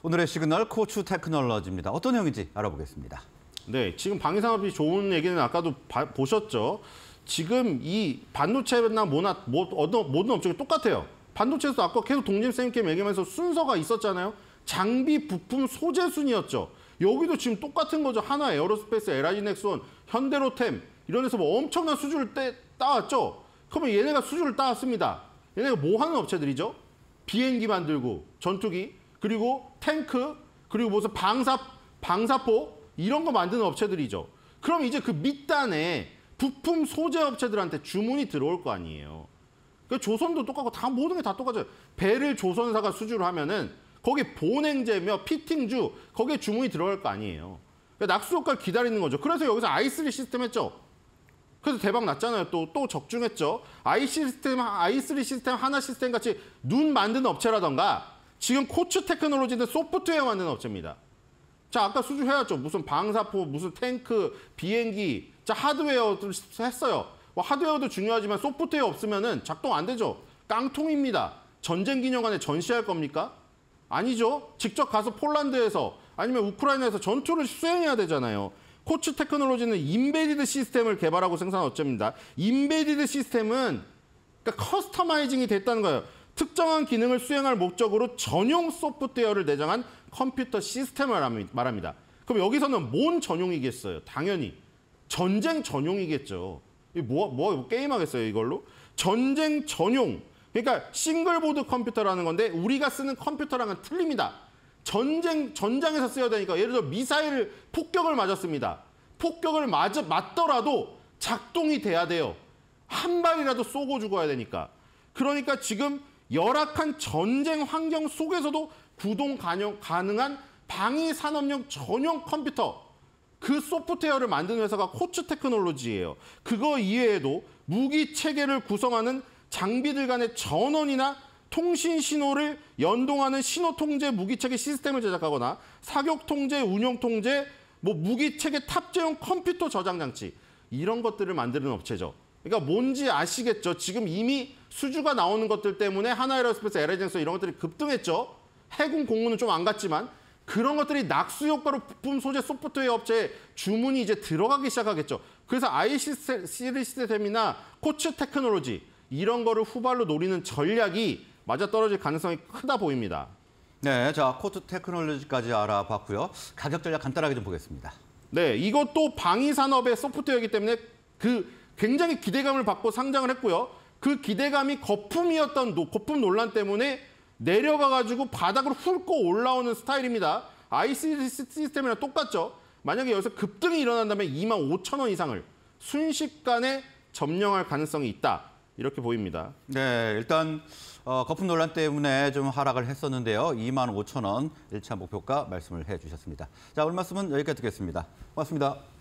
오늘의 시그널 코추 테크놀로지입니다. 어떤 형인지 알아보겠습니다. 네, 지금 방위산업이 좋은 얘기는 아까도 바, 보셨죠. 지금 이 반도체나 모나 뭐, 어떤 모든 업종이 똑같아요. 반도체에서 아까 계속 동님 쌤께 얘기하면서 순서가 있었잖아요. 장비, 부품, 소재 순이었죠. 여기도 지금 똑같은 거죠. 하나, 에어로스페이스, 에라이넥손, 현대로템 이런 데서 뭐 엄청난 수주를 떼, 따왔죠. 그러면 얘네가 수주를 따왔습니다. 얘네가 뭐 하는 업체들이죠? 비행기 만들고 전투기, 그리고 탱크, 그리고 무슨 방사, 방사포 이런 거 만드는 업체들이죠. 그럼 이제 그 밑단에 부품 소재 업체들한테 주문이 들어올 거 아니에요. 그 조선도 똑같고 다 모든 게 다 똑같아요. 배를 조선사가 수주를 하면은 거기 보냉제며 피팅주 거기에 주문이 들어갈 거 아니에요. 그러니까 낙수 효과를 기다리는 거죠. 그래서 여기서 I3 시스템 했죠. 그래서 대박 났잖아요. 또, 또 적중했죠. I 시스템, I3 시스템, 하나 시스템 같이 눈 만드는 업체라던가 지금 코츠 테크놀로지는 소프트웨어 만드는 업체입니다. 자, 아까 수주해왔죠. 무슨 방사포, 무슨 탱크, 비행기, 자, 하드웨어도 했어요. 뭐 하드웨어도 중요하지만 소프트웨어 없으면은 작동 안 되죠. 깡통입니다. 전쟁 기념관에 전시할 겁니까? 아니죠. 직접 가서 폴란드에서 아니면 우크라이나에서 전투를 수행해야 되잖아요. 코츠 테크놀로지는 인베디드 시스템을 개발하고 생산한 업체입니다. 인베디드 시스템은 그러니까 커스터마이징이 됐다는 거예요. 특정한 기능을 수행할 목적으로 전용 소프트웨어를 내장한 컴퓨터 시스템을 말합니다. 그럼 여기서는 뭔 전용이겠어요? 당연히 전쟁 전용이겠죠. 뭐, 뭐 게임하겠어요 이걸로? 전쟁 전용. 그러니까 싱글보드 컴퓨터라는 건데 우리가 쓰는 컴퓨터랑은 틀립니다. 전쟁 전장에서 쓰여야 되니까 예를 들어 미사일 폭격을 맞았습니다. 폭격을 맞, 맞더라도 작동이 돼야 돼요. 한 발이라도 쏘고 죽어야 되니까. 그러니까 지금 열악한 전쟁 환경 속에서도 구동 가능한 방위 산업용 전용 컴퓨터 그 소프트웨어를 만드는 회사가 코츠 테크놀로지예요. 그거 이외에도 무기 체계를 구성하는 장비들 간의 전원이나 통신 신호를 연동하는 신호 통제 무기 체계 시스템을 제작하거나 사격 통제, 운영 통제, 뭐 무기 체계 탑재용 컴퓨터 저장 장치 이런 것들을 만드는 업체죠. 그러니까 뭔지 아시겠죠? 지금 이미 수주가 나오는 것들 때문에 하나에어스페이스 에레젠스 이런 것들이 급등했죠. 해군 공군은 좀 안 갔지만 그런 것들이 낙수 효과로 부품 소재 소프트웨어 업체에 주문이 이제 들어가기 시작하겠죠. 그래서 IC 시스템이나 코츠 테크놀로지 이런 거를 후발로 노리는 전략이 맞아떨어질 가능성이 크다 보입니다. 네, 자 코트 테크놀로지까지 알아봤고요. 가격 전략 간단하게 좀 보겠습니다. 네, 이것도 방위 산업의 소프트웨어이기 때문에 그 굉장히 기대감을 받고 상장을 했고요. 그 기대감이 거품이었던 거품 논란 때문에 내려가가지고 바닥으로 훑고 올라오는 스타일입니다. ICT 시스템이랑 똑같죠. 만약에 여기서 급등이 일어난다면 2만 5천 원 이상을 순식간에 점령할 가능성이 있다. 이렇게 보입니다. 네, 일단 어, 거품 논란 때문에 좀 하락을 했었는데요. 2만 5천 원 1차 목표가 말씀을 해주셨습니다. 자, 오늘 말씀은 여기까지 듣겠습니다. 고맙습니다.